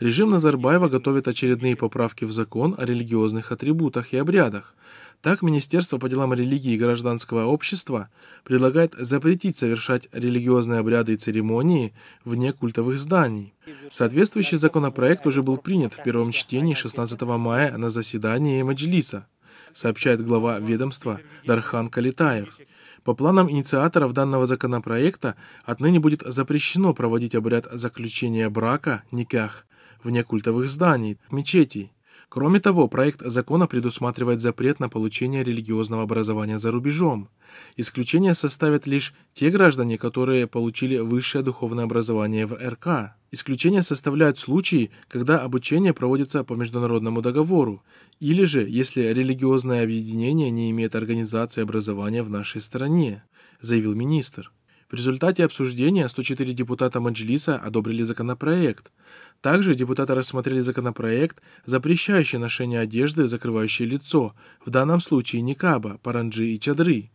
Режим Назарбаева готовит очередные поправки в закон о религиозных атрибутах и обрядах. Так, Министерство по делам религии и гражданского общества предлагает запретить совершать религиозные обряды и церемонии вне культовых зданий. Соответствующий законопроект уже был принят в первом чтении 16 мая на заседании Маджлиса сообщает глава ведомства Дархан Калитаев. По планам инициаторов данного законопроекта отныне будет запрещено проводить обряд заключения брака, никях, вне культовых зданий, мечетей. Кроме того, проект закона предусматривает запрет на получение религиозного образования за рубежом. Исключение составят лишь те граждане, которые получили высшее духовное образование в РК. Исключение составляют случаи, когда обучение проводится по международному договору, или же если религиозное объединение не имеет организации образования в нашей стране, заявил министр. В результате обсуждения 104 депутата Маджлиса одобрили законопроект. Также депутаты рассмотрели законопроект, запрещающий ношение одежды, закрывающей лицо, в данном случае никаба, паранджи и чадры.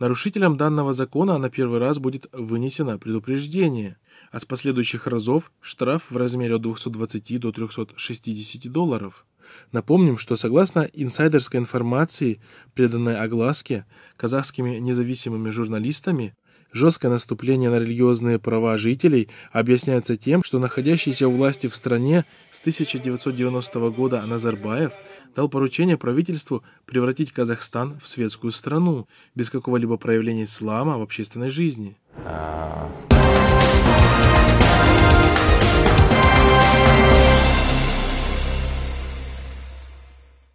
Нарушителям данного закона на первый раз будет вынесено предупреждение, а с последующих разов штраф в размере от 220 до 360 долларов. Напомним, что согласно инсайдерской информации, преданной огласке казахскими независимыми журналистами, Жесткое наступление на религиозные права жителей объясняется тем, что находящийся у власти в стране с 1990 года Назарбаев дал поручение правительству превратить Казахстан в светскую страну без какого-либо проявления ислама в общественной жизни. А,